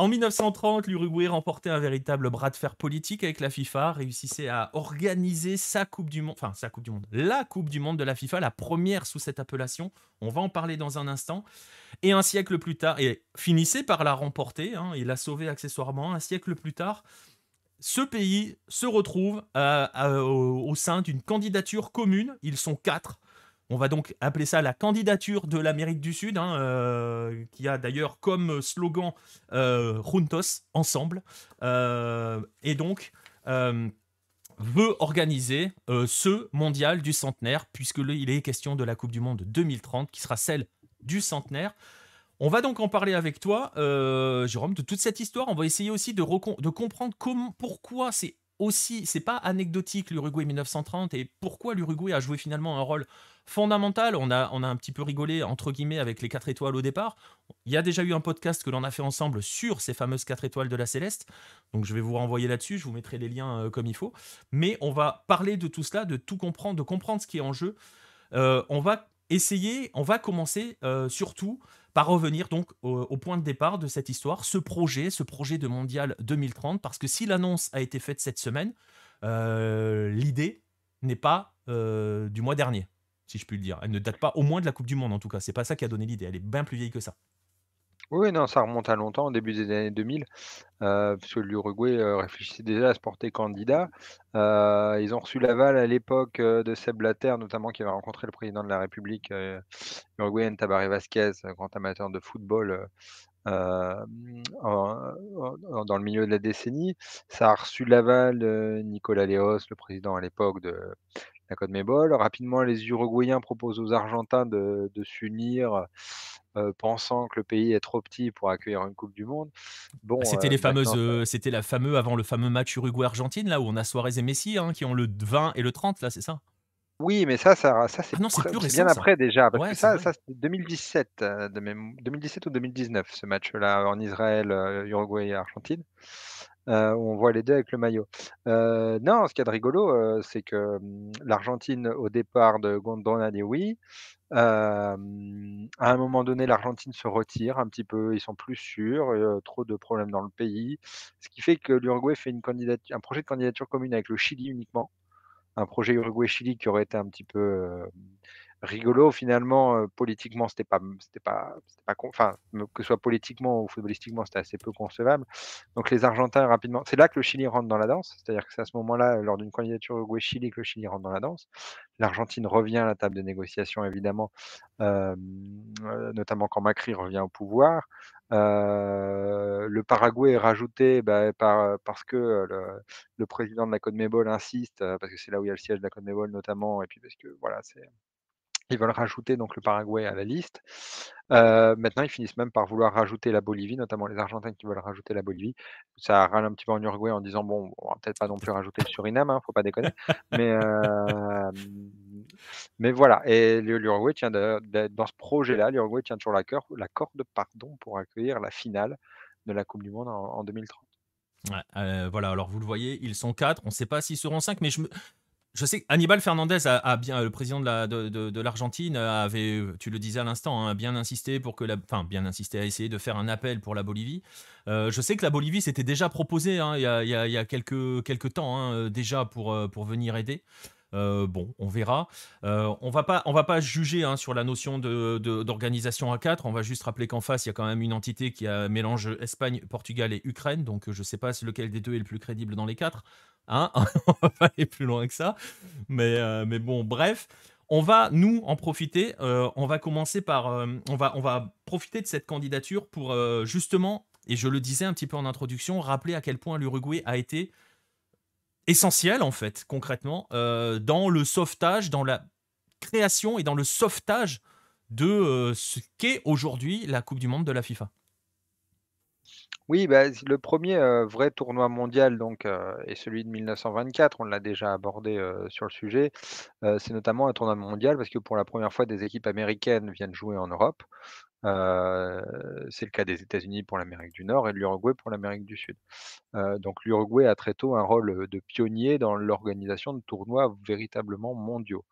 En 1930, l'Uruguay remportait un véritable bras de fer politique avec la FIFA, réussissait à organiser sa Coupe du Monde, enfin sa Coupe du Monde, la Coupe du Monde de la FIFA, la première sous cette appellation. On va en parler dans un instant. Et un siècle plus tard, et finissait par la remporter, il hein, et la sauver accessoirement. Un siècle plus tard, ce pays se retrouve euh, euh, au sein d'une candidature commune. Ils sont quatre on va donc appeler ça la candidature de l'Amérique du Sud, hein, euh, qui a d'ailleurs comme slogan euh, Juntos, ensemble. Euh, et donc, veut organiser ce mondial du centenaire, puisque il est question de la Coupe du Monde 2030, qui sera celle du centenaire. On va donc en parler avec toi, Jérôme, de toute cette histoire. On va essayer aussi de, comprendre pourquoi c'est aussi, c'est pas anecdotique l'Uruguay 1930 et pourquoi l'Uruguay a joué finalement un rôle fondamental. On a, on a un petit peu rigolé, entre guillemets, avec les 4 étoiles au départ. Il y a déjà eu un podcast que l'on a fait ensemble sur ces fameuses 4 étoiles de la Céleste. Donc je vais vous renvoyer là-dessus, je vous mettrai les liens euh, comme il faut. Mais on va parler de tout cela, de tout comprendre, de comprendre ce qui est en jeu. Euh, on va essayer, on va commencer euh, surtout par revenir donc au, point de départ de cette histoire, ce projet, ce projet de Mondial 2030, parce que si l'annonce a été faite cette semaine, euh, l'idée n'est pas euh, du mois dernier, si je puis le dire. Elle ne date pas au moins de la Coupe du Monde, en tout cas. C'est pas ça qui a donné l'idée. Elle est bien plus vieille que ça. Oui, non, ça remonte à longtemps, au début des années 2000, euh, puisque l'Uruguay euh, réfléchissait déjà à se porter candidat. Euh, ils ont reçu l'aval à l'époque euh, de Seb Blatter, notamment, qui avait rencontré le président de la République Uruguayen Tabaré Vasquez, grand amateur de football dans le milieu de la décennie. Ça a reçu l'aval de Nicolas Léos, le président à l'époque de la côte Mébol. Rapidement, les Uruguayens proposent aux Argentins de, s'unir, euh, pensant que le pays est trop petit pour accueillir une Coupe du Monde. Bon, bah, C'était euh, les fameuses, euh, c'était la fameuse avant le fameux match Uruguay-Argentine là où on a Suarez et Messi hein, qui ont le 20 et le 30 là, c'est ça oui, mais ça, ça, ah c'est bien après déjà, parce ça, ça 2017, 2017 euh, ou 2019, ce match-là en Israël, euh, Uruguay et Argentine, euh, on voit les deux avec le maillot. non, ce qu'il y a de rigolo, c'est que hum, l'Argentine, au départ de Gondona oui, à un moment donné, l'Argentine se retire un petit peu, ils sont plus sûrs, trop de problèmes dans le pays, ce qui fait que l'Uruguay fait une un projet de candidature commune avec le Chili uniquement un projet Uruguay-Chili qui aurait été un petit peu euh, rigolo finalement euh, politiquement mmh, c'était pas c'était pas c'était pas enfin que ce soit politiquement ou footballistiquement c'était assez peu concevable donc les Argentins rapidement c'est là que le Chili rentre dans la danse c'est-à-dire que c'est à ce moment-là lors d'une candidature Uruguay Chili que le Chili rentre dans la danse l'Argentine revient à la table de négociation évidemment euh, notamment quand Macri revient au pouvoir le Paraguay est rajouté bah, par, parce que le, président de la CONMEBOL insiste, parce que c'est là où il y a le siège de la CONMEBOL notamment, et puis parce que voilà, c'est ils veulent rajouter donc le Paraguay à la liste. maintenant, ils finissent même par vouloir rajouter la Bolivie, notamment les Argentins qui veulent rajouter la Bolivie. Ça râle un petit peu en Uruguay en disant bon, on va peut-être pas non plus rajouter le Suriname, hein, faut pas déconner. Mais euh, mais voilà, et l'Uruguay tient dans ce projet-là, l'Uruguay tient toujours la, corde la corde pardon, pour accueillir la finale de la Coupe du Monde en, 2030. Euh, voilà, alors vous le voyez, ils sont quatre. On ne sait pas s'ils seront cinq, mais je je sais qu'Anibal Fernandez a, bien le président de l'Argentine la, de, avait tu le disais à l'instant hein, bien insisté pour que la enfin bien insisté à essayer de faire un appel pour la Bolivie. Euh, je sais que la Bolivie s'était déjà proposée hein, il, y a, quelques quelques temps hein, euh, déjà pour pour venir aider. Euh, bon, on verra. Euh, on va pas, on va pas juger hein, sur la notion d'organisation de, à 4. On va juste rappeler qu'en face, il y a quand même une entité qui a mélange Espagne, Portugal et Ukraine. Donc, euh, je ne sais pas si lequel des deux est le plus crédible dans les quatre. Hein on va pas aller plus loin que ça. Mais, mais bon, bref. On va, nous, en profiter. on va commencer par... on, va, on va profiter de cette candidature pour, justement, et je le disais un petit peu en introduction, rappeler à quel point l'Uruguay a été essentiel en fait, concrètement, euh, dans le sauvetage, dans la création et dans le sauvetage de euh, ce qu'est aujourd'hui la Coupe du Monde de la FIFA. Oui, bah, le premier euh, vrai tournoi mondial donc, est celui de 1924. On l'a déjà abordé sur le sujet. c'est notamment un tournoi mondial parce que pour la première fois, des équipes américaines viennent jouer en Europe c'est le cas des États-Unis pour l'Amérique du Nord et de l'Uruguay pour l'Amérique du Sud. donc l'Uruguay a très tôt un rôle, de pionnier dans l'organisation de tournois véritablement mondiaux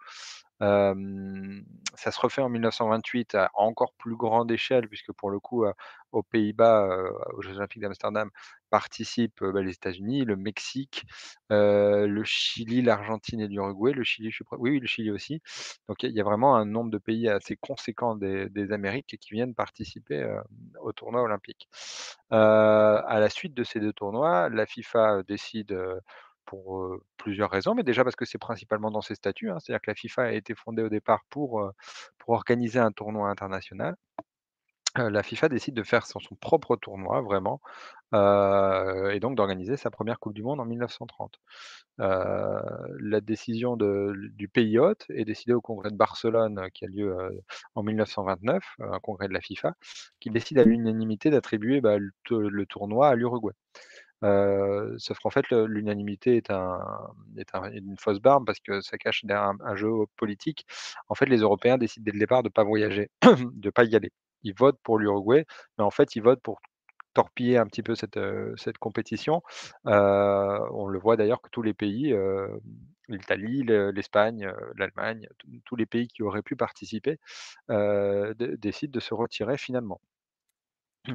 ça se refait en 1928 à encore plus grande échelle, puisque pour le coup, aux Pays-Bas, aux Jeux Olympiques d'Amsterdam, participent bah, les États-Unis, le Mexique, le Chili, l'Argentine et l'Uruguay. Le Chili, je suis... oui, oui, le Chili aussi. Donc il y, a vraiment un nombre de pays assez conséquent des, des Amériques qui viennent participer au tournoi olympique. à la suite de ces deux tournois, la FIFA décide pour plusieurs raisons, mais déjà parce que c'est principalement dans ses statuts, hein. c'est-à-dire que la FIFA a été fondée au départ pour, organiser un tournoi international. la FIFA décide de faire son, propre tournoi, vraiment, et donc d'organiser sa première Coupe du Monde en 1930. la décision du pays hôte est décidée au congrès de Barcelone qui a lieu en 1929, un congrès de la FIFA, qui décide à l'unanimité d'attribuer bah, le tournoi à l'Uruguay sauf qu'en fait, l'unanimité est une fausse barbe parce que ça cache derrière un jeu politique. En fait, les Européens décident dès le départ de ne pas voyager, de pas y aller. Ils votent pour l'Uruguay, mais en fait, ils votent pour torpiller un petit peu cette, compétition. on le voit d'ailleurs que tous les pays, l'Italie, l'Espagne, l'Allemagne, tous les pays qui auraient pu participer, décident de se retirer finalement.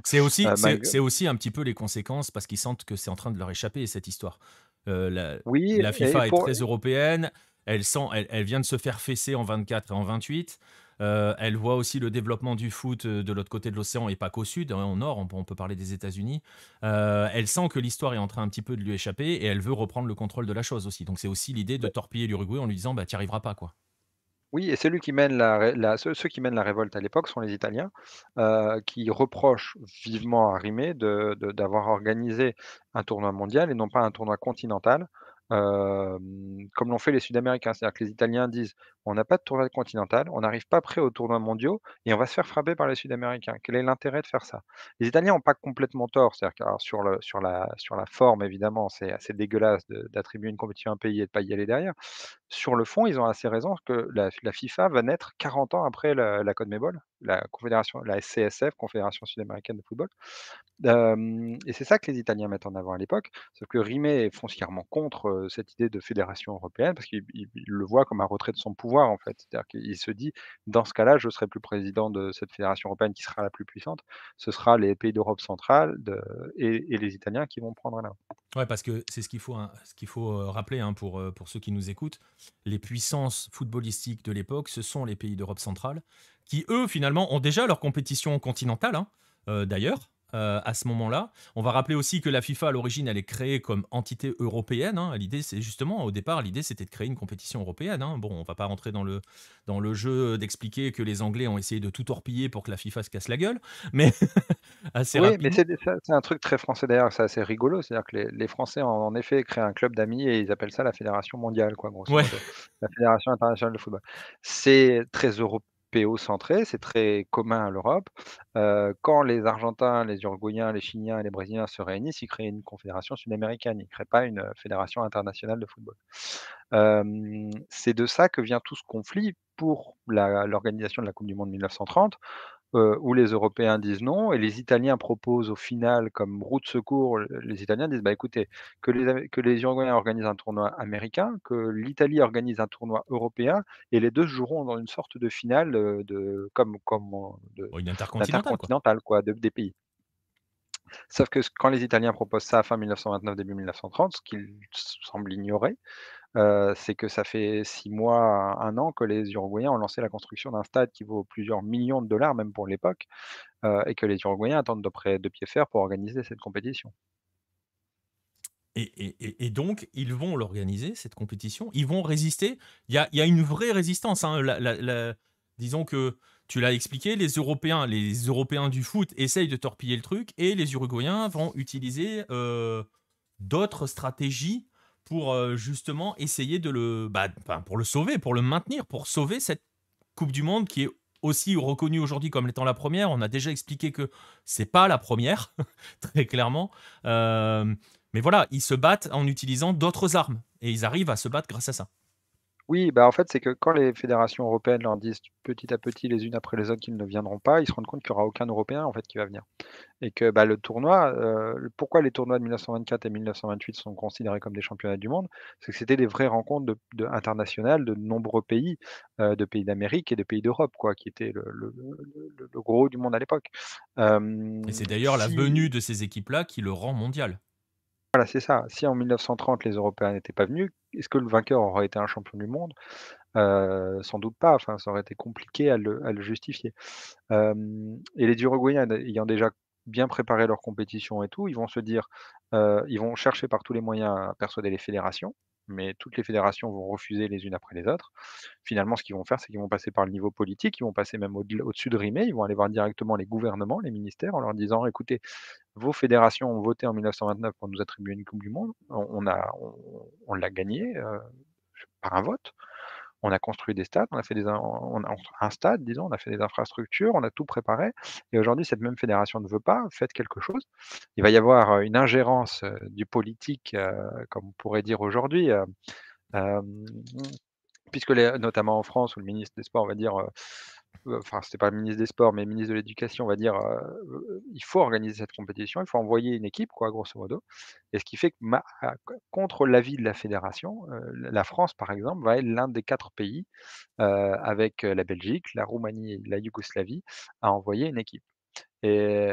C'est aussi, euh, c'est aussi un petit peu les conséquences parce qu'ils sentent que c'est en train de leur échapper cette histoire. Euh, la, oui, la FIFA est très européenne. Elle, sent, elle, vient de se faire fesser en 24 et en 28. Euh, elle voit aussi le développement du foot de l'autre côté de l'océan et pas qu'au sud, hein, en au nord, on, peut parler des États-Unis. elle sent que l'histoire est en train un petit peu de lui échapper et elle veut reprendre le contrôle de la chose aussi. Donc c'est aussi l'idée de torpiller l'Uruguay en lui disant bah, Tu n'y arriveras pas. quoi. Oui, et ceux, qui mènent la révolte à l'époque sont les Italiens, euh, qui reprochent vivement à Rimé d'avoir organisé un tournoi mondial et non pas un tournoi continental, euh, comme l'ont fait les Sud-Américains. C'est-à-dire que les Italiens disent on n'a pas de tournoi continental, on n'arrive pas prêt aux tournois mondiaux et on va se faire frapper par les Sud-Américains. Quel est l'intérêt de faire ça Les Italiens n'ont pas complètement tort, cest sur, la, forme, évidemment, c'est assez dégueulasse d'attribuer une compétition à un pays et de ne pas y aller derrière. Sur le fond, ils ont assez raison que la, FIFA va naître 40 ans après la, la CONMEBOL, la Confédération, la SCSF, Confédération Sud-Américaine de Football. et c'est ça que les Italiens mettent en avant à l'époque, sauf que Rimet est foncièrement contre cette idée de fédération européenne parce qu'il le voit comme un retrait de son pouvoir en fait. C'est-à-dire qu'il se dit, dans ce cas-là, je serai plus président de cette fédération européenne qui sera la plus puissante. Ce sera les pays d'Europe centrale et, les Italiens qui vont prendre la main. Ouais, parce que c'est ce qu'il faut, hein, ce qu'il faut euh, rappeler hein, pour, euh, pour ceux qui nous écoutent. Les puissances footballistiques de l'époque, ce sont les pays d'Europe centrale qui, eux, finalement, ont déjà leur compétition continentale. Hein, euh, d'ailleurs, euh, à ce moment-là. On va rappeler aussi que la FIFA, à l'origine, elle est créée comme entité européenne. Hein. L'idée, c'est justement, au départ, l'idée, c'était de créer une compétition européenne. Hein. Bon, on va pas rentrer dans le, dans le jeu d'expliquer que les Anglais ont essayé de tout torpiller pour que la FIFA se casse la gueule, mais assez c'est un truc très français d'ailleurs, c'est assez rigolo. C'est-à-dire que les, Français ont en effet créé un club d'amis et ils appellent ça la Fédération mondiale, quoi, grosso La Fédération internationale de football. C'est très européen PO centré, c'est très commun à l'Europe. quand les Argentins, les Uruguayens, les Chiliens et les Brésiliens se réunissent, ils créent une confédération sud-américaine, ils ne créent pas une fédération internationale de football. c'est de ça que vient tout ce conflit pour l'organisation de la Coupe du Monde 1930. Euh, où les Européens disent non, et les Italiens proposent au final comme route de secours, les Italiens disent bah écoutez, que les, que les Uruguayens organisent un tournoi américain, que l'Italie organise un tournoi européen, et les deux joueront dans une sorte de finale euh, de, comme, comme une intercontinentale, quoi. des pays. Sauf que quand les Italiens proposent ça à fin 1929, début 1930, ce qu'ils semblent ignorer, c'est que ça fait six mois, un an que les Uruguayens ont lancé la construction d'un stade qui vaut plusieurs millions de dollars, même pour l'époque, et que les Uruguayens attendent de près de pied fer pour organiser cette compétition. Et donc ils vont l'organiser cette compétition, ils vont résister. Il y a une vraie résistance, hein, disons que tu l'as expliqué, les Européens les Européens du foot essayent de torpiller le truc et les Uruguayens vont utiliser, d'autres stratégies pour euh, justement essayer de le, bah, pour le sauver, pour le maintenir, pour sauver cette Coupe du Monde qui est aussi reconnue aujourd'hui comme étant la première. On a déjà expliqué que c'est pas la première, très clairement. Euh, mais voilà, ils se battent en utilisant d'autres armes et ils arrivent à se battre grâce à ça. Oui, bah en fait, c'est que quand les fédérations européennes leur disent petit à petit les unes après les autres qu'ils ne viendront pas, ils se rendent compte qu'il n'y aura aucun Européen en fait qui va venir. Et que bah, le tournoi, euh, pourquoi les tournois de 1924 et 1928 sont considérés comme des championnats du monde, c'est que c'était des vraies rencontres de, internationales de nombreux pays, euh, de pays d'Amérique et de pays d'Europe, quoi, qui étaient le, gros du monde à l'époque. et c'est d'ailleurs la venue de ces équipes-là qui le rend mondial. Voilà, c'est ça. Si en 1930 les Européens n'étaient pas venus, est-ce que le vainqueur aurait été un champion du monde? sans doute pas, enfin ça aurait été compliqué à le justifier. et les Uruguayens ayant déjà bien préparé leur compétition et tout, ils vont se dire, ils vont chercher par tous les moyens à persuader les fédérations mais toutes les fédérations vont refuser les unes après les autres. Finalement, ce qu'ils vont faire, c'est qu'ils vont passer par le niveau politique, ils vont passer même au-dessus de Rimé, ils vont aller voir directement les gouvernements, les ministères, en leur disant, écoutez, vos fédérations ont voté en 1929 pour nous attribuer une Coupe du Monde, on, l'a gagnée euh, par un vote on a construit des stades, on a fait des, un stade, disons, on a fait des infrastructures, on a tout préparé. Et aujourd'hui, cette même fédération ne veut pas, faites quelque chose. Il va y avoir euh, une ingérence euh, du politique, euh, comme on pourrait dire aujourd'hui. puisque notamment en France, où le ministre des Sports, va dire, euh, enfin c'était pas le ministre des Sports, mais le ministre de l'Éducation, va dire, euh, il faut organiser cette compétition, il faut envoyer une équipe, quoi, grosso modo. Et ce qui fait que ah, contre l'avis de la fédération, euh, la France, par exemple, va être l'un des quatre pays, avec la Belgique, la Roumanie et la Yougoslavie, à envoyer une équipe. Et,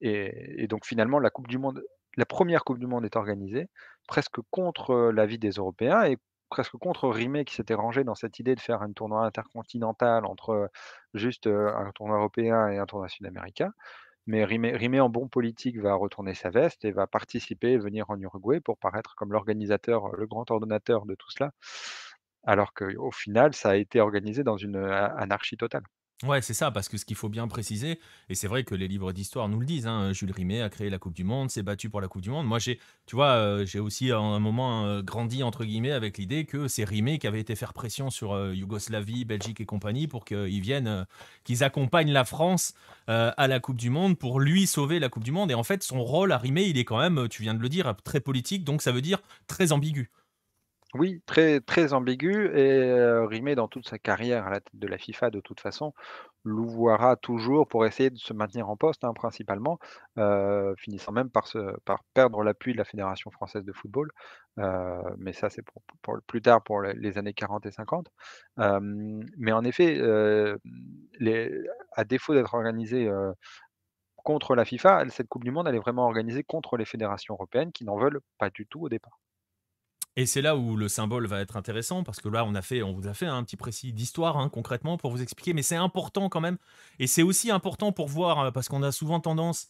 et donc finalement, la Coupe du Monde la première Coupe du Monde est organisée presque contre l'avis des Européens et presque contre Rimé qui s'était rangé dans cette idée de faire un tournoi intercontinental entre juste un tournoi européen et un tournoi sud-américain. Mais Rimé, en bon politique va retourner sa veste et va participer et venir en Uruguay pour paraître comme l'organisateur, le grand ordonnateur de tout cela. Alors qu'au final, ça a été organisé dans une anarchie totale. Ouais, c'est ça, parce que ce qu'il faut bien préciser, et c'est vrai que les livres d'histoire nous le disent, hein, Jules Rimet a créé la Coupe du Monde, s'est battu pour la Coupe du Monde. Moi, j'ai, tu vois, euh, j'ai aussi à euh, un moment euh, grandi, entre guillemets, avec l'idée que c'est Rimet qui avait été faire pression sur Yougoslavie, Belgique et compagnie pour qu'ils viennent, qu'ils accompagnent la France à la Coupe du Monde pour lui sauver la Coupe du Monde. Et en fait, son rôle à Rimet, il est quand même, tu viens de le dire, très politique, donc ça veut dire très ambigu. Oui, très, très ambigu et rimé dans toute sa carrière à la tête de la FIFA de toute façon, Louvoira toujours pour essayer de se maintenir en poste hein, principalement, finissant même par, par perdre l'appui de la Fédération française de football. mais ça, c'est pour, plus tard pour les, années 40 et 50. mais en effet, à défaut d'être organisé contre la FIFA, cette Coupe du Monde, elle est vraiment organisée contre les fédérations européennes qui n'en veulent pas du tout au départ. Et c'est là où le symbole va être intéressant, parce que là, on, a fait, on vous a fait un petit précis d'histoire, hein, concrètement, pour vous expliquer, mais c'est important quand même. Et c'est aussi important pour voir, euh, parce qu'on a souvent tendance,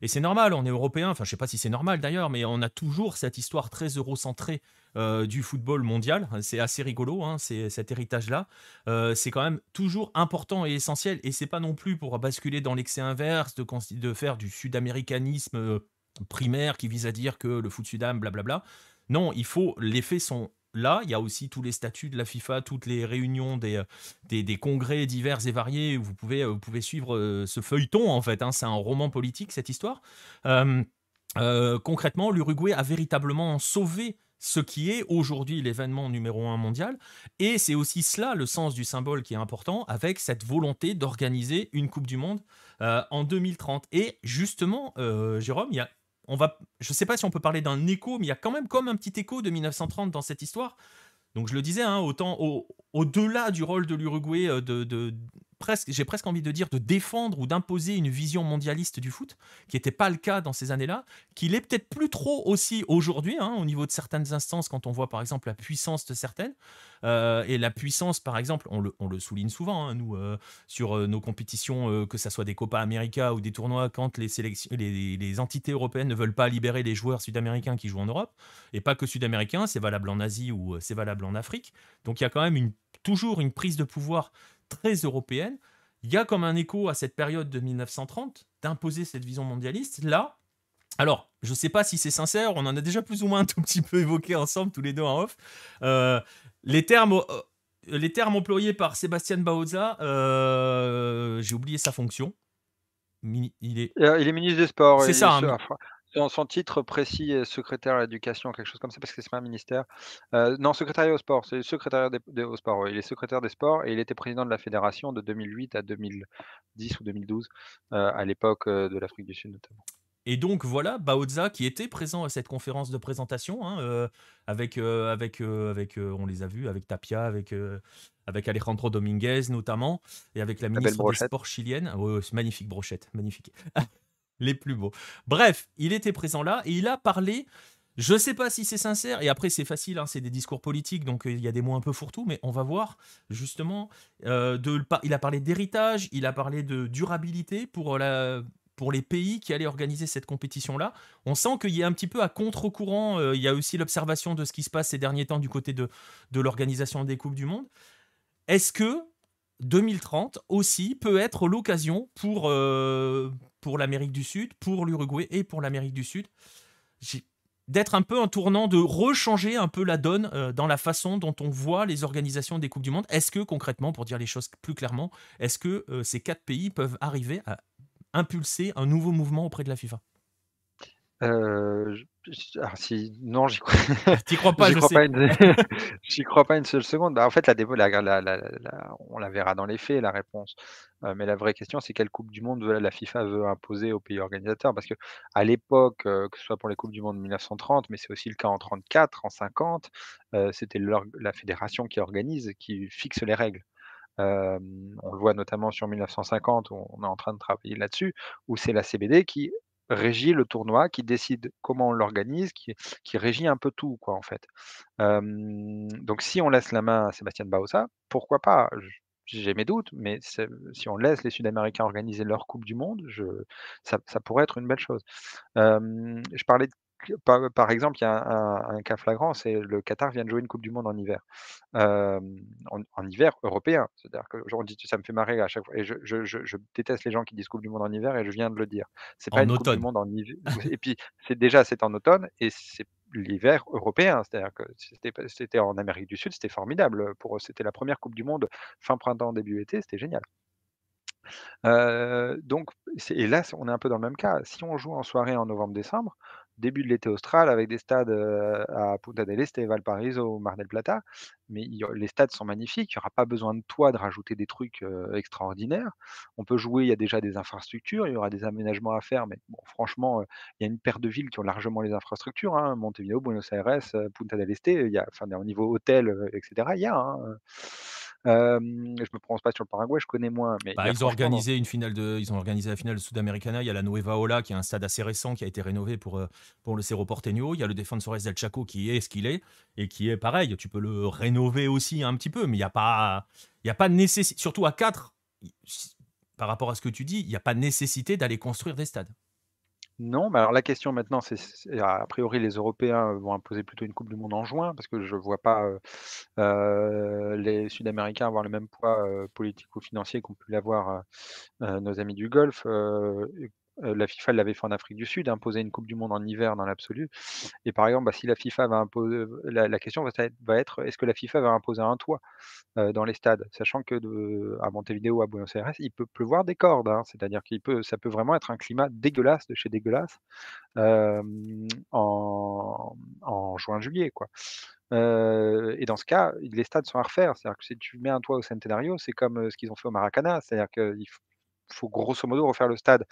et c'est normal, on est européen, enfin je ne sais pas si c'est normal d'ailleurs, mais on a toujours cette histoire très eurocentrée euh, du football mondial. C'est assez rigolo, hein, c'est cet héritage-là. Euh, c'est quand même toujours important et essentiel, et c'est pas non plus pour basculer dans l'excès inverse, de, de faire du sud-américanisme euh, primaire qui vise à dire que le foot sudam, blablabla. Non, il faut. Les faits sont là. Il y a aussi tous les statuts de la FIFA, toutes les réunions des, euh, des, congrès divers et variés. vous pouvez, euh, vous pouvez suivre euh, ce feuilleton, en fait. Hein. C'est un roman politique, cette histoire. concrètement, l'Uruguay a véritablement sauvé ce qui est aujourd'hui l'événement numéro un mondial. Et c'est aussi cela le sens du symbole qui est important avec cette volonté d'organiser une Coupe du Monde en 2030. Et justement, Jérôme, il y a on va, je ne sais pas si on peut parler d'un écho, mais il y a quand même comme un petit écho de 1930 dans cette histoire. Donc je le disais, hein, autant au, delà du rôle de l'Uruguay euh, de, presque, j'ai presque envie de dire, de défendre ou d'imposer une vision mondialiste du foot, qui n'était pas le cas dans ces années-là, qu'il est peut-être plus trop aussi aujourd'hui, hein, au niveau de certaines instances, quand on voit par exemple la puissance de certaines, euh, et la puissance par exemple, on le, souligne souvent, hein, nous, euh, sur euh, nos compétitions, que ce soit des Copa América ou des tournois, quand les, sélections, les, entités européennes ne veulent pas libérer les joueurs sud-américains qui jouent en Europe, et pas que sud-américains, c'est valable en Asie ou c'est valable en Afrique, donc il y a quand même toujours une prise de pouvoir très européenne, il y a comme un écho à cette période de 1930 d'imposer cette vision mondialiste. Là, alors, je ne sais pas si c'est sincère, on en a déjà plus ou moins un tout petit peu évoqué ensemble, tous les deux en off. Euh, les termes euh, euh, les termes employés par Sébastien Baoza, j'ai oublié sa fonction. Il est... il est ministre des Sports. C'est ça. Dans son titre précis, euh, secrétaire à l'éducation, quelque chose comme ça, parce que c'est pas un ministère. Euh, non, secrétaire au sport, c'est le secrétaire des, au sport. Il est secrétaire des sports et il était président de la fédération de 2008 à 2010 ou 2012, euh, à l'époque de l'Afrique du Sud notamment. Et donc voilà, Baoza qui était présent à cette conférence de présentation, hein, avec, avec, avec on les a vus, avec Tapia, avec, avec Alejandro Dominguez notamment, et avec la ministre des Sports chilienne. magnifique brochette, magnifique. les plus beaux. Bref, il était présent là et il a parlé. Je ne sais pas si c'est sincère, et après c'est facile, hein, c'est des discours politiques, donc euh, il y a des mots un peu fourre-tout, mais on va voir justement. Euh, il a parlé d'héritage, il a parlé de durabilité pour, la, pour les pays qui allaient organiser cette compétition-là. On sent qu'il y a un petit peu à contre-courant, euh, il y a aussi l'observation de ce qui se passe ces derniers temps du côté de, de l'organisation des Coupes du Monde. Est-ce que 2030 aussi peut être l'occasion pour, pour l'Amérique du Sud, pour l'Uruguay et pour l'Amérique du Sud. D'être un peu un tournant, de rechanger un peu la donne euh, dans la façon dont on voit les organisations des Coupes du Monde. Est-ce que, concrètement, pour dire les choses plus clairement, est-ce que euh, ces quatre pays peuvent arriver à impulser un nouveau mouvement auprès de la FIFA euh, ah, non, j'y crois... Ah, pas. une... crois pas une seule seconde. Bah, en fait, la, on la verra dans les faits, la réponse. Euh, mais la vraie question, c'est quelle Coupe du Monde la FIFA veut imposer aux pays organisateurs. Parce qu'à l'époque, euh, que ce soit pour les Coupes du Monde de 1930, mais c'est aussi le cas en 34, en 50, euh, c'était la fédération qui organise, qui fixe les règles. on le voit notamment sur 1950, où on est en train de travailler là-dessus, où c'est la CBD qui régit le tournoi, qui décide comment on l'organise, qui, qui, régit un peu tout, quoi, en fait. donc, si on laisse la main à Sébastien Baosa, pourquoi pas J'ai mes doutes, mais si on laisse les Sud-Américains organiser leur Coupe du Monde, ça, pourrait être une belle chose. je parlais de par, exemple, il y a un, cas flagrant, c'est le Qatar vient de jouer une Coupe du Monde en hiver. en, hiver européen. C'est-à-dire que ça me fait marrer à chaque fois. Et je, déteste les gens qui disent Coupe du Monde en hiver et je viens de le dire. C'est pas une Coupe du Monde en hiver. et puis, c'est déjà, c'est en automne et c'est l'hiver européen. C'est-à-dire que c'était en Amérique du Sud, c'était formidable. Pour C'était la première Coupe du Monde fin printemps, début été, c'était génial. donc, et là, on est un peu dans le même cas. Si on joue en soirée en novembre-décembre, début de l'été austral avec des stades à Punta del Este, Valparaiso, Mar del Plata. Mais les stades sont magnifiques. Il n'y aura pas besoin de toi de rajouter des trucs extraordinaires. On peut jouer. Il y a déjà des infrastructures. Il y aura des aménagements à faire. Mais franchement, il y a une paire de villes qui ont largement les infrastructures. Hein, Montevideo, Buenos Aires, Punta del Este. Il y au niveau hôtel, etc. Il y a. Hein, euh, je me prononce pas sur le Paraguay, je connais moins. Bah, ils ont organisé une finale de, ils ont organisé la finale sud Il y a la Nueva Ola, qui est un stade assez récent, qui a été rénové pour, euh, pour le Cerro Porteño. Il y a le Defensores del Chaco, qui est ce qu'il est et qui est pareil. Tu peux le rénover aussi un petit peu, mais il n'y a pas, il y a pas nécessité, surtout à 4, par rapport à ce que tu dis, il n'y a pas de nécessité d'aller construire des stades. Non, mais bah, alors la question maintenant, c'est a priori les Européens vont imposer plutôt une Coupe du monde en juin, parce que je ne vois pas, les Sud-Américains avoir le même poids, politique ou financier qu'ont pu l'avoir, nos amis du Golfe la FIFA l'avait fait en Afrique du Sud, imposer hein, une Coupe du Monde en hiver dans l'absolu. Et par exemple, bah, si la FIFA va imposer, la, question va être, est-ce que la FIFA va imposer un toit dans les stades, sachant que de, à Montevideo, à Buenos Aires, il peut pleuvoir des cordes, hein. c'est-à-dire qu'il ça peut vraiment être un climat dégueulasse de chez dégueulasse en, juin-juillet, quoi. et dans ce cas, les stades sont à refaire. C'est-à-dire que si tu mets un toit au Centenario, c'est comme ce qu'ils ont fait au Maracana. C'est-à-dire qu'il faut grosso modo refaire le stade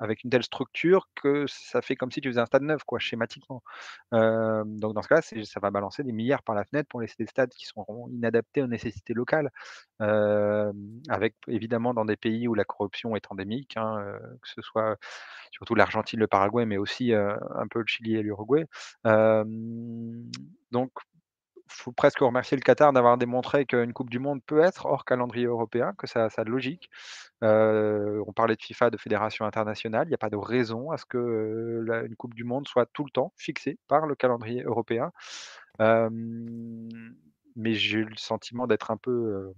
avec une telle structure que ça fait comme si tu faisais un stade neuf, quoi, schématiquement. donc dans ce cas-là, ça va balancer des milliards par la fenêtre pour laisser des stades qui seront inadaptés aux nécessités locales, avec évidemment dans des pays où la corruption est endémique, hein, que ce soit surtout l'Argentine, le Paraguay, mais aussi un peu le Chili et l'Uruguay. donc faut presque remercier le Qatar d'avoir démontré qu'une Coupe du Monde peut être hors calendrier européen, que ça, a de logique. Euh, on parlait de FIFA, de fédération internationale. Il n'y a pas de raison à ce que euh, une Coupe du Monde soit tout le temps fixée par le calendrier européen. mais j'ai eu le sentiment d'être un peu. Euh,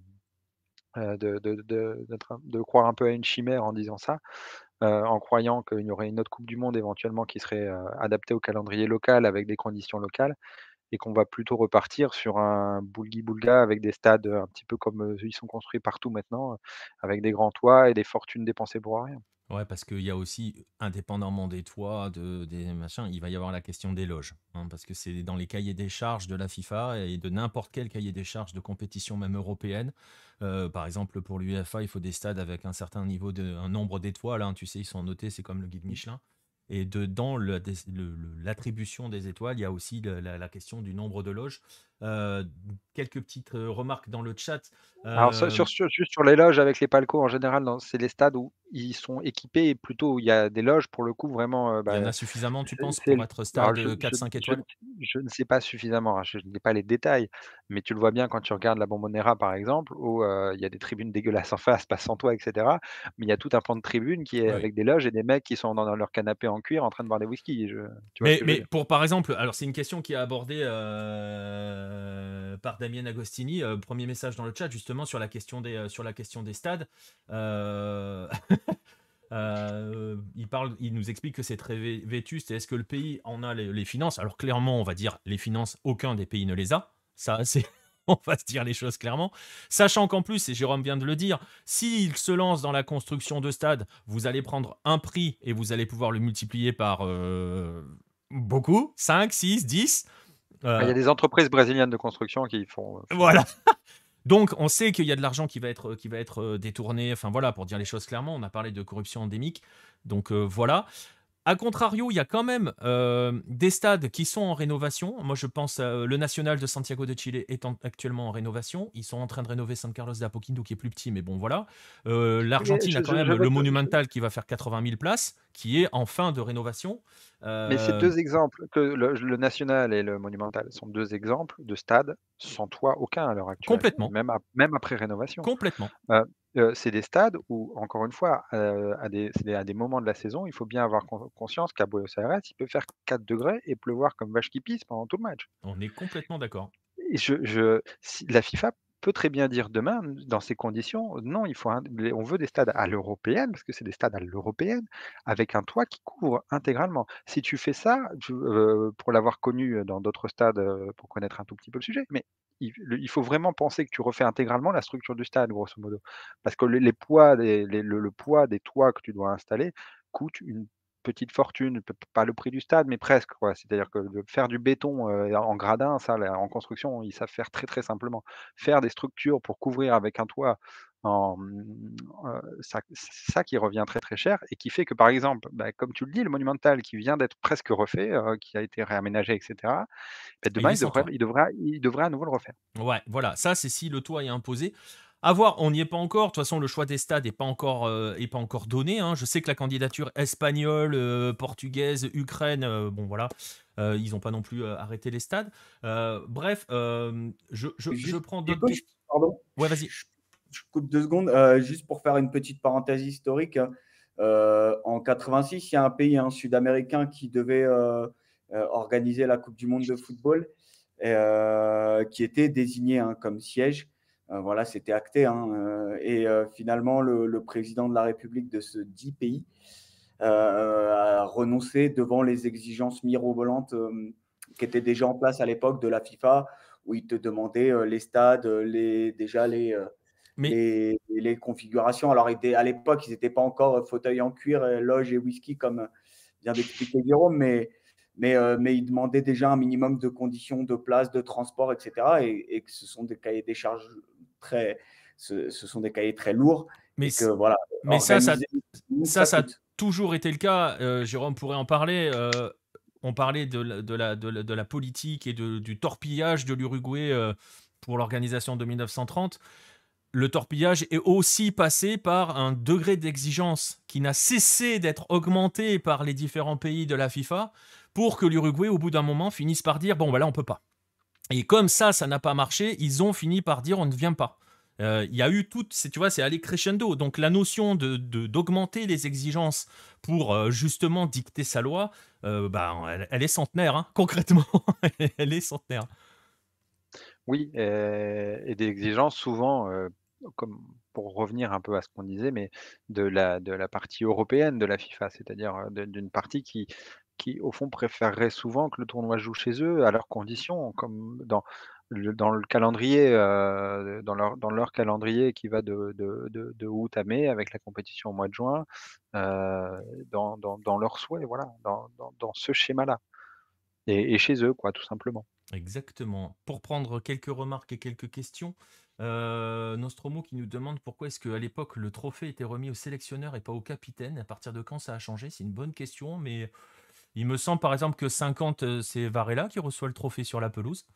de, croire un peu à une chimère en disant ça, en croyant qu'il y aurait une autre Coupe du Monde éventuellement qui serait adaptée au calendrier local avec des conditions locales et qu'on va plutôt repartir sur un boulgui-boulga avec des stades un petit peu comme ils sont construits partout maintenant, avec des grands toits et des fortunes dépensées pour rien. Ouais, parce qu'il y a aussi, indépendamment des toits, de, des machins, il va y avoir la question des loges. Hein, parce que c'est dans les cahiers des charges de la FIFA et de n'importe quel cahier des charges de compétition, même européenne. par exemple, pour l'UEFA, il faut des stades avec un certain niveau de un nombre d'étoiles. Hein, tu sais, ils sont notés, c'est comme le guide mmh. Michelin. Et dans l'attribution des étoiles, il y a aussi la question du nombre de loges. Euh, quelques petites euh, remarques dans le chat. Alors, sur, sur, sur les loges avec les palcos, en général, c'est les stades où ils sont équipés et plutôt où il y a des loges pour le coup vraiment. Euh, il y en bah, a suffisamment, tu penses, pour être stade 4-5 étoiles je, ne sais pas suffisamment, hein, je n'ai pas les détails, mais tu le vois bien quand tu regardes la Bombonera par exemple, où il y a des tribunes dégueulasses en face, pas sans toi, etc. Mais il y a tout un pan de tribune qui est avec des loges et des mecs qui sont dans, leur canapé en cuir en train de boire des whisky. mais, mais pour par exemple, alors c'est une question qui est abordée. Euh, par Damien Agostini. Euh, premier message dans le chat justement sur la question des, euh, sur la question des stades. il, parle, il nous explique que c'est très vétuste. Est-ce que le pays en a les, finances Alors clairement, on va dire les finances, aucun des pays ne les a. Ça, c'est on va se dire les choses clairement. Sachant qu'en plus, et Jérôme vient de le dire, s'il se lance dans la construction de stades, vous allez prendre un prix et vous allez pouvoir le multiplier par beaucoup, 5, 6, 10. Il y a des entreprises brésiliennes de construction qui font. Euh, voilà. Donc, on sait qu'il y a de l'argent qui va être, qui va être euh, détourné. Enfin, voilà, pour dire les choses clairement, on a parlé de corruption endémique. Donc, euh, voilà. A contrario, il y a quand même euh, des stades qui sont en rénovation. Moi, je pense euh, le National de Santiago de Chile est actuellement en rénovation. Ils sont en train de rénover San Carlos de Apoquindo, qui est plus petit, mais bon, voilà. Euh, L'Argentine a quand même le Monumental qui va faire 80 000 places, qui est en fin de rénovation. Mais c'est deux exemples que le, National et le Monumental sont deux exemples de stades sans toit aucun à l'heure actuelle. Complètement. Même, même après rénovation. Complètement c'est des stades où, encore une fois, à des moments de la saison, il faut bien avoir conscience qu'à Buenos-Aires, il peut faire 4 degrés et pleuvoir comme vache qui pisse pendant tout le match. On est complètement d'accord. je la FIFA peut très bien dire demain, dans ces conditions: «Non, il faut on veut des stades à l'européenne», parce que c'est des stades à l'européenne, avec un toit qui couvre intégralement. Si tu fais ça, pour l'avoir connu, dans d'autres stades, pour connaître un tout petit peu le sujet, mais il, faut vraiment penser que tu refais intégralement la structure du stade, grosso modo. Parce que les, poids le, poids des toits que tu dois installer coûte une petite fortune, pas le prix du stade, mais presque. C'est-à-dire que de faire du béton euh, en gradin, ça, en construction, ils savent faire très très simplement. Faire des structures pour couvrir avec un toit euh, ça, qui revient très très cher et qui fait que par exemple, bah, comme tu le dis, le monumental qui vient d'être presque refait, euh, qui a été réaménagé, etc., bah, demain il, devrait, il, à nouveau le refaire. Ouais, voilà, ça c'est si le toit est imposé. À voir, on n'y est pas encore. De toute façon, le choix des stades n'est pas, encore, euh, pas encore donné. Hein. Je sais que la candidature espagnole, portugaise, Ukraine, bon voilà, ils n'ont pas non plus arrêté les stades. bref, je, je, prends Pardon. Ouais, vas-y je coupe deux secondes, euh, juste pour faire une petite parenthèse historique. Euh, en 86, il y a un pays sud-américain qui devait euh, organiser la Coupe du Monde de football, qui était désigné hein, comme siège. voilà, c'était acté. Hein, et finalement, le, président de la République de ce dit pays a renoncé devant les exigences mirobolantes qui étaient déjà en place à l'époque de la FIFA, où il te demandait les stades, les, déjà les, et Les, configurations, alors à l'époque, ils n'étaient pas encore euh, fauteuil en cuir, euh, loge et whisky, comme euh, vient d'expliquer Jérôme, mais, mais, mais ils demandaient déjà un minimum de conditions de place, de transport, etc. Et, et que ce sont des cahiers des charges très, ce, sont des cahiers très lourds. Mais, voilà, mais ça, ça, ça, ça, a toujours été le cas. Jérôme pourrait en parler. on parlait de la, de la, de la, politique et de, du torpillage de l'Uruguay pour l'organisation de 1930 le torpillage est aussi passé par un degré d'exigence qui n'a cessé d'être augmenté par les différents pays de la FIFA pour que l'Uruguay, au bout d'un moment, finisse par dire bon, voilà bah là, on peut pas. Et comme ça, ça n'a pas marché, ils ont fini par dire on ne vient pas. Euh, il y a eu tout, tu vois, c'est aller crescendo. Donc la notion de d'augmenter les exigences pour euh, justement dicter sa loi, euh, bah, elle, est centenaire, hein, concrètement, elle est centenaire. Oui, et, et des exigences souvent pour revenir un peu à ce qu'on disait, mais de la, de la partie européenne de la FIFA, c'est-à-dire d'une partie qui, au fond, préférerait souvent que le tournoi joue chez eux, à leurs conditions, comme dans, le, calendrier, dans, leur, calendrier qui va de, août à mai avec la compétition au mois de juin, dans, leur dans leurs souhaits, voilà, dans, ce schéma-là. Et, et, chez eux, quoi, tout simplement. Exactement. Pour prendre quelques remarques et quelques questions, euh, Nostromo qui nous demande pourquoi est-ce qu'à l'époque le trophée était remis au sélectionneur et pas au capitaine. À partir de quand ça a changé C'est une bonne question, mais il me semble par exemple que 50, euh, c'est Varela qui reçoit le trophée sur la pelouse.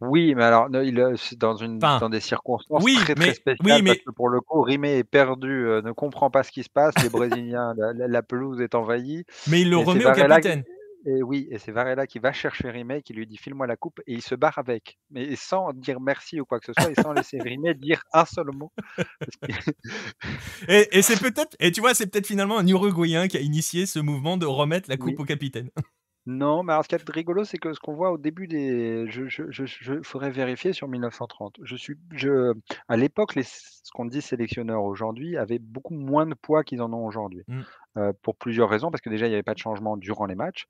Oui, mais alors il, euh, dans, dans des circonstances très, spéciales pour le coup, Rimé est perdu, ne comprend pas ce qui se passe. Les Brésiliens, la, pelouse est envahie. Mais il le remet au capitaine. Et oui, et c'est Varela qui va chercher Rimei, qui lui dit file-moi la coupe, et il se barre avec, mais sans dire merci ou quoi que ce soit, et sans laisser Rimei dire un seul mot. et, c'est peut-être, et tu vois, c'est peut-être finalement un Uruguayen qui a initié ce mouvement de remettre la coupe au capitaine. Non, mais ce qui est rigolo, c'est que ce qu'on voit au début des, je, je, je, je- faudrait vérifier sur 1930. Je suis, je, à l'époque, les, ce qu'on dit sélectionneurs aujourd'hui avaient beaucoup moins de poids qu'ils en ont aujourd'hui. Mmh. Euh, pour plusieurs raisons, parce que déjà il n'y avait pas de changement durant les matchs,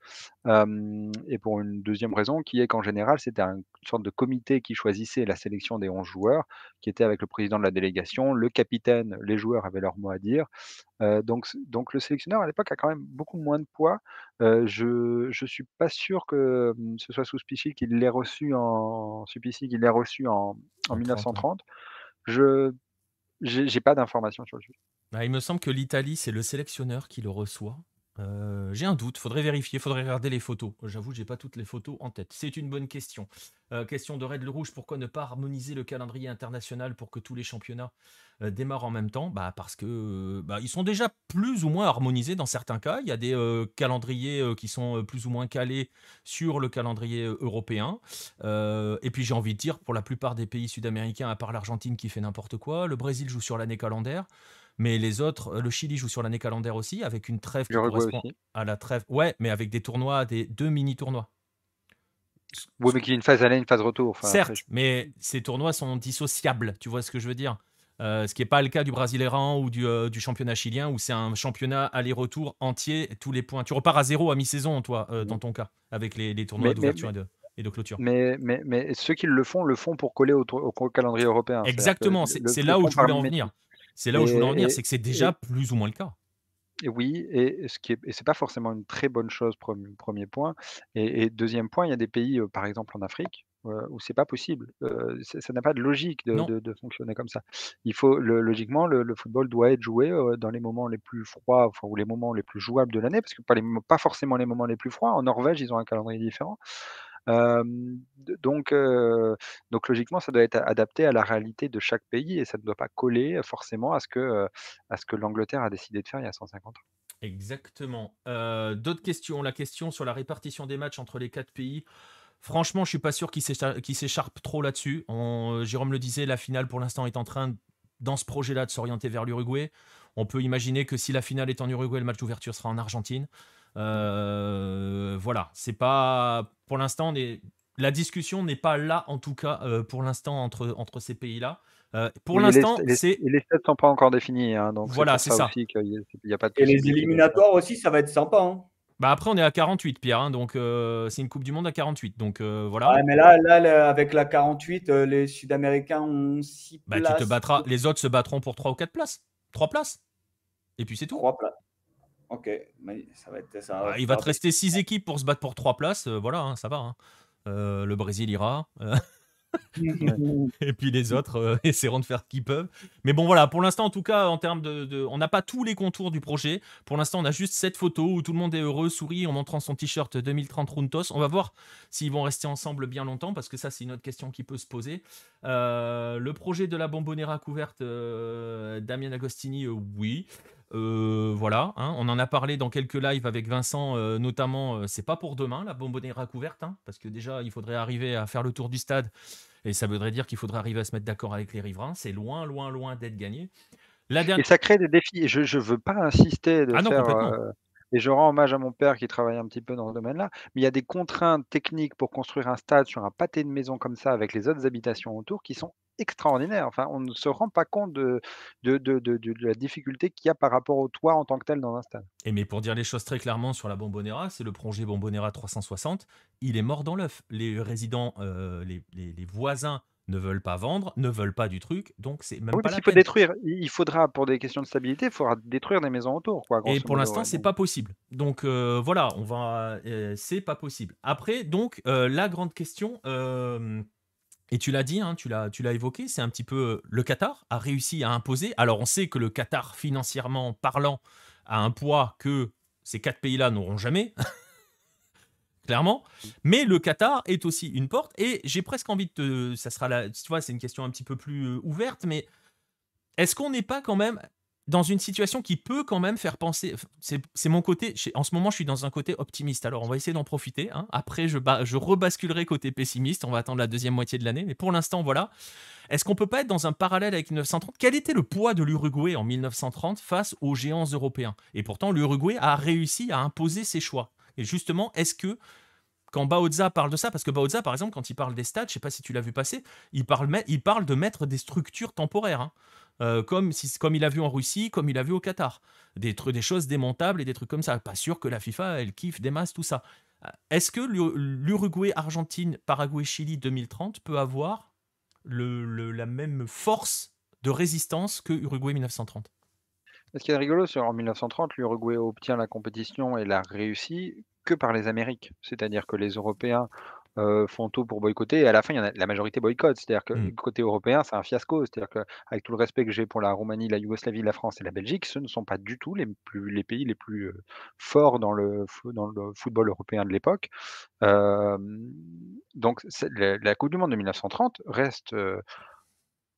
et pour une deuxième raison qui est qu'en général c'était un- une sorte de comité qui choisissait la sélection des 11 joueurs, qui était avec le président de la délégation, le capitaine, les joueurs avaient leur mot à dire, donc donc le sélectionneur à l'époque a quand même beaucoup moins de poids. je ne suis pas sûr que, mmh, ce soit Souspichy qui l'ait reçu en 1930. qui l'ait reçu en en Je n'ai pas d'informations sur le sujet. Bah, il me semble que l'Italie, c'est le sélectionneur qui le reçoit euh, j'ai un doute, faudrait vérifier, faudrait regarder les photos. J'avoue, j'ai pas toutes les photos en tête. C'est une bonne question. Euh, question de Red Le Rouge, pourquoi ne pas harmoniser le calendrier international pour que tous les championnats euh, démarrent en même temps bah, Parce que bah, ils sont déjà plus ou moins harmonisés dans certains cas. Il y a des calendriers qui sont plus ou moins calés sur le calendrier européen. et puis j'ai envie de dire, pour la plupart des pays sud-américains, à part l'Argentine qui fait n'importe quoi, le Brésil joue sur l'année calendaire. Mais les autres, euh, le Chili joue sur l'année calendaire aussi, avec une trêve qui correspond à la trêve. Ouais, mais avec des tournois, des deux mini-tournois. Oui, mais qu'il y a une phase aller, une phase retour. Certes, mais ces tournois sont dissociables, tu vois ce que je veux dire euh, ce qui n'est pas le cas du Brasile-Ran ou euh, du, championnat chilien, où c'est un championnat aller-retour entier, tous les points. Tu repars à zéro à mi-saison, toi, dans ton cas, avec les, tournois d'ouverture et de, clôture. Mais, mais, mais, ceux qui le font, le font pour coller au calendrier européen. Exactement, c'est là où je voulais en venir. C'est là où je voulais en venir, c'est que c'est déjà plus ou moins le cas. oui, et ce qui est, c'est pas forcément une très bonne chose, premier, point. Et, deuxième point, il y a des pays, euh, par exemple en Afrique, euh, où c'est pas possible. Euh, ça n'a pas de logique de, fonctionner comme ça. Il faut logiquement le, football doit être joué dans les moments les plus froids, ou les moments les plus jouables de l'année, parce que pas, les, pas forcément les moments les plus froids. En Norvège, ils ont un calendrier différent donc, donc logiquement, ça doit être adapté à la réalité de chaque pays et ça ne doit pas coller forcément à ce que, à ce que l'Angleterre a décidé de faire il y a 150 ans. Exactement. D'autres questions. La question sur la répartition des matchs entre les quatre pays. Franchement, je ne suis pas sûr qu'il s'écharpe trop là-dessus. Jérôme le disait, la finale pour l'instant est en train, dans ce projet-là, de s'orienter vers l'Uruguay. On peut imaginer que si la finale est en Uruguay, le match d'ouverture sera en Argentine. Euh, voilà, c'est pas pour l'instant la discussion n'est pas là, en tout cas, euh, pour l'instant, entre, entre ces pays-là. Euh, pour l'instant, c'est. Les stades sont pas encore définis. Hein, donc voilà, c'est ça. pas et les éliminatoires aussi, ça va être sympa. Hein. Bah après, on est à 48, Pierre. Hein, donc, c'est une Coupe du Monde à 48. Donc, voilà. mais là, là, avec la 48, les Sud-Américains ont 6 bah, places. Tu te battras. Les autres se battront pour 3 ou 4 places. 3 places. Et puis, c'est tout. 3 places. Ok, ça va être ça. Bah, il va te rester 6 équipes pour se battre pour 3 places. Euh, voilà, hein, ça va. Hein. Euh, le Brésil ira. Euh, et puis les autres essaieront de faire ce qu'ils peuvent. Mais bon, voilà, pour l'instant, en tout cas, en termes de. on n'a pas tous les contours du projet. Pour l'instant, on a juste cette photo où tout le monde est heureux, sourit en montrant son t-shirt 2030 Runtos. On va voir s'ils vont rester ensemble bien longtemps, parce que ça, c'est une autre question qui peut se poser. le projet de la bombonera couverte, Damien Agostini, oui. Euh, voilà, hein. on en a parlé dans quelques lives avec Vincent, euh, notamment, euh, c'est pas pour demain la bombonera couverte, hein, parce que déjà, il faudrait arriver à faire le tour du stade, et ça voudrait dire qu'il faudrait arriver à se mettre d'accord avec les riverains. C'est loin, loin, loin d'être gagné. Et ça crée des défis. Je ne veux pas insister ah faire, et je rends hommage à mon père qui travaille un petit peu dans ce domaine-là. Mais il y a des contraintes techniques pour construire un stade sur un pâté de maison comme ça avec les autres habitations autour qui sont extraordinaire. Enfin, on ne se rend pas compte de, de, de, de, la difficulté qu'il y a par rapport au toit en tant que tel dans un stade. Et mais pour dire les choses très clairement sur la Bombonera, c'est le projet Bombonera 360. Il est mort dans l'œuf. Les résidents, euh, les, les, voisins ne veulent pas vendre, ne veulent pas du truc, donc c'est même pas la il Faut détruire. Il faudra, pour des questions de stabilité, il faudra détruire des maisons autour. et pour l'instant, c'est pas possible. Donc euh, voilà, on va, euh, c'est pas possible. Après, donc la grande question et tu l'as dit, hein, tu l'as évoqué, c'est un petit peu le Qatar a réussi à imposer. Alors on sait que le Qatar, financièrement parlant, a un poids que ces quatre pays-là n'auront jamais, clairement. Mais le Qatar est aussi une porte. Et j'ai presque envie de te... Ça sera tu vois, c'est une question un petit peu plus euh, ouverte, mais est-ce qu'on n'est pas quand même dans une situation qui peut quand même faire penser. C'est mon côté. En ce moment, je suis dans un côté optimiste. Alors, on va essayer d'en profiter. Hein. Après, je, je rebasculerai côté pessimiste. On va attendre la deuxième moitié de l'année. Mais pour l'instant, voilà. Est-ce qu'on peut pas être dans un parallèle avec 1930 Quel était le poids de l'Uruguay en 1930 face aux géants européens Et pourtant, l'Uruguay a réussi à imposer ses choix. Et justement, est-ce que quand Baoza parle de ça, parce que Baoza, par exemple, quand il parle des stades, je ne sais pas si tu l'as vu passer, il parle, il parle de mettre des structures temporaires. Hein. Euh, comme, si, comme il a vu en Russie, comme il a vu au Qatar. Des, des choses démontables et des trucs comme ça. Pas sûr que la FIFA, elle kiffe des masses, tout ça. Euh, est-ce que l'Uruguay, Argentine, Paraguay, Chili 2030 peut avoir le, la même force de résistance que Uruguay 1930 ce qui est rigolo, c'est qu'en 1930, l'Uruguay obtient la compétition et la réussit que par les Amériques. C'est-à-dire que les Européens euh, font tout pour boycotter. Et à la fin, il y en a, la majorité boycotte. C'est-à-dire que mm. côté européen, c'est un fiasco. C'est-à-dire que, avec tout le respect que j'ai pour la Roumanie, la Yougoslavie, la France et la Belgique, ce ne sont pas du tout les, plus, les pays les plus euh, forts dans le, dans le football européen de l'époque. Euh, donc, la, la, Coupe du Monde de 1930 reste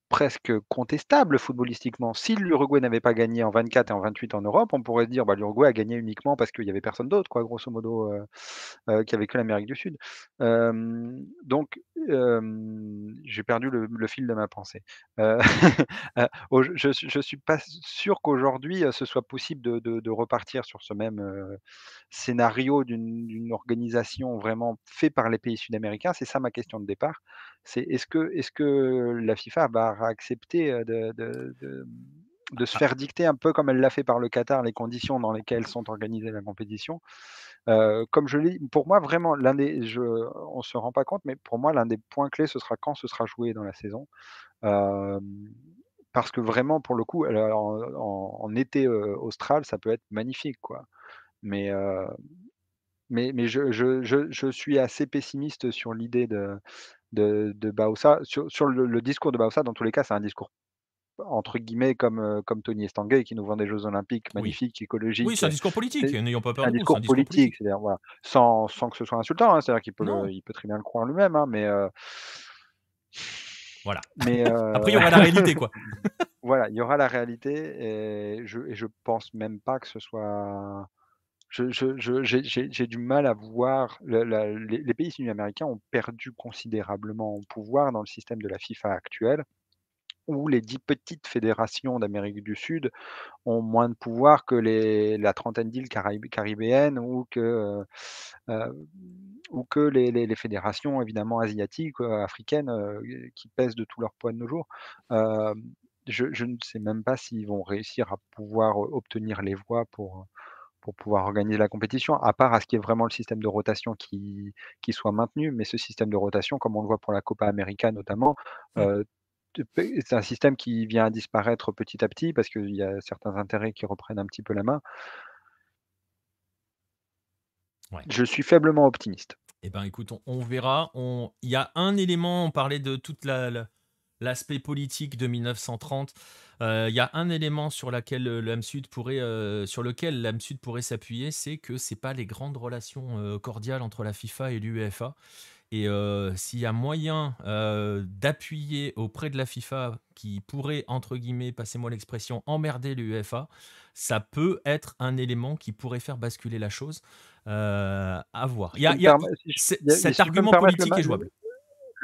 presque contestable footballistiquement. Si l'Uruguay n'avait pas gagné en 24 et en 28 en Europe, on pourrait dire bah, l'Uruguay a gagné uniquement parce qu'il n'y avait personne d'autre, quoi, grosso modo, euh, euh, qui avait que l'Amérique du Sud. donc, j'ai perdu le, fil de ma pensée. Euh, je ne suis pas sûr qu'aujourd'hui ce soit possible de, de, repartir sur ce même scénario d'une organisation vraiment faite par les pays sud-américains. C'est ça ma question de départ c'est est-ce que, est -ce que la FIFA va accepter de, se ah. faire dicter un peu comme elle l'a fait par le Qatar les conditions dans lesquelles sont organisées la compétition comme je l'ai, pour moi vraiment l'un des, on se rend pas compte, mais pour moi l'un des points clés ce sera quand ce sera joué dans la saison. parce que vraiment, pour le coup, en, été austral, ça peut être magnifique, quoi. Mais, mais, mais je, suis assez pessimiste sur l'idée de, de, de Sur, le, discours de Baoussa, dans tous les cas, c'est un discours entre guillemets comme, euh, comme Tony Estanguet qui nous vend des Jeux Olympiques magnifiques, écologiques. Oui, c'est un discours politique, n'ayons pas peur. discours, un discours politique, c'est-à-dire voilà, sans, que ce soit insultant, hein, c'est-à-dire qu'il peut, peut très bien le croire lui-même, hein, mais euh, voilà. après, il y euh, aura la réalité, quoi. voilà, il y aura la réalité, et je, et je pense même pas que ce soit j'ai du mal à voir. les, pays sud-américains ont perdu considérablement en pouvoir dans le système de la FIFA actuel, où les dix petites fédérations d'Amérique du Sud ont moins de pouvoir que les, la trentaine d'îles caribéennes ou que, euh, euh, ou que les, fédérations évidemment asiatiques, euh, africaines, qui pèsent de tout leur poids de nos jours. je, ne sais même pas s'ils vont réussir à pouvoir obtenir les voix pour, pour pouvoir organiser la compétition, à part à ce qui est vraiment le système de rotation qui, qui soit maintenu. Mais ce système de rotation, comme on le voit pour la Copa América notamment, mmh. euh, c'est un système qui vient à disparaître petit à petit parce qu'il y a certains intérêts qui reprennent un petit peu la main. Je suis faiblement optimiste. Eh ben, écoute, on, on verra. Il y a un élément, on parlait de toute l'aspect la, politique de 1930. Il euh, y a un élément sur, euh, pourrait, euh, sur lequel l'âme sud pourrait s'appuyer, c'est que ce pas les grandes relations cordiales entre la FIFA et l'UEFA. Et s'il y a moyen d'appuyer auprès de la FIFA qui pourrait, entre guillemets, passez-moi l'expression, emmerder l'UEFA, ça peut être un élément qui pourrait faire basculer la chose à voir. Il y a, cet argument politique est jouable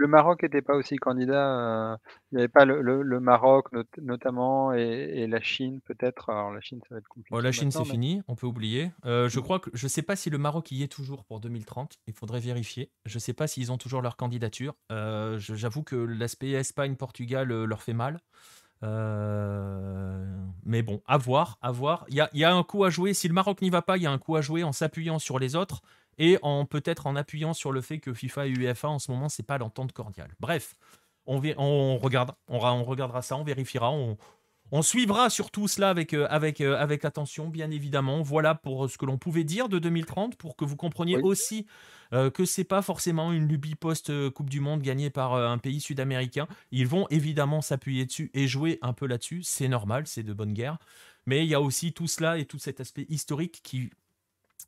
le Maroc n'était pas aussi candidat. Euh, il n'y avait pas le, Maroc notamment et, la Chine peut-être. Alors la Chine, ça va être compliqué. la Chine, c'est fini, on peut oublier. Euh, je crois que je ne sais pas si le Maroc y est toujours pour 2030. Il faudrait vérifier. Je ne sais pas s'ils ont toujours leur candidature. Euh, j'avoue que l'aspect Espagne-Portugal leur fait mal. mais bon, à voir, à voir. Il y a, y a, un coup à jouer. Si le Maroc n'y va pas, il y a un coup à jouer en s'appuyant sur les autres et peut-être en appuyant sur le fait que FIFA et UEFA en ce moment c'est pas l'entente cordiale. Bref, on, regarde, on, regardera ça, on vérifiera, on, suivra suivra surtout cela euh, euh, avec, attention, bien évidemment. Voilà pour euh, ce que l'on pouvait dire de 2030, pour que vous compreniez aussi que c'est pas forcément une lubie post-Coupe du Monde gagnée par un pays sud-américain. Ils vont évidemment s'appuyer dessus et jouer un peu là-dessus. C'est normal, c'est de bonne guerre. Mais il y a aussi tout cela et tout cet aspect historique qui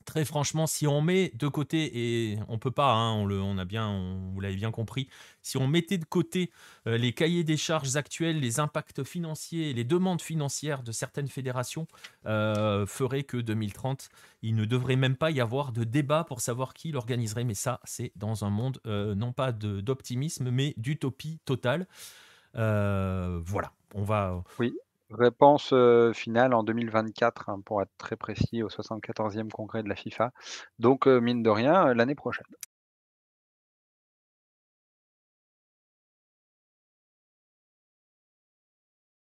très franchement, si on met de côté, et on peut pas, hein, on, le, on a bien, vous l'avez bien compris, si on mettait de côté euh, les cahiers des charges actuels, les impacts financiers, les demandes financières de certaines fédérations, euh, ferait que 2030, il ne devrait même pas y avoir de débat pour savoir qui l'organiserait. Mais ça, c'est dans un monde euh, non pas d'optimisme, mais d'utopie totale. voilà, on va. Oui. Réponse finale en 2024, hein, pour être très précis, au 74e congrès de la FIFA. Donc, mine de rien, l'année prochaine.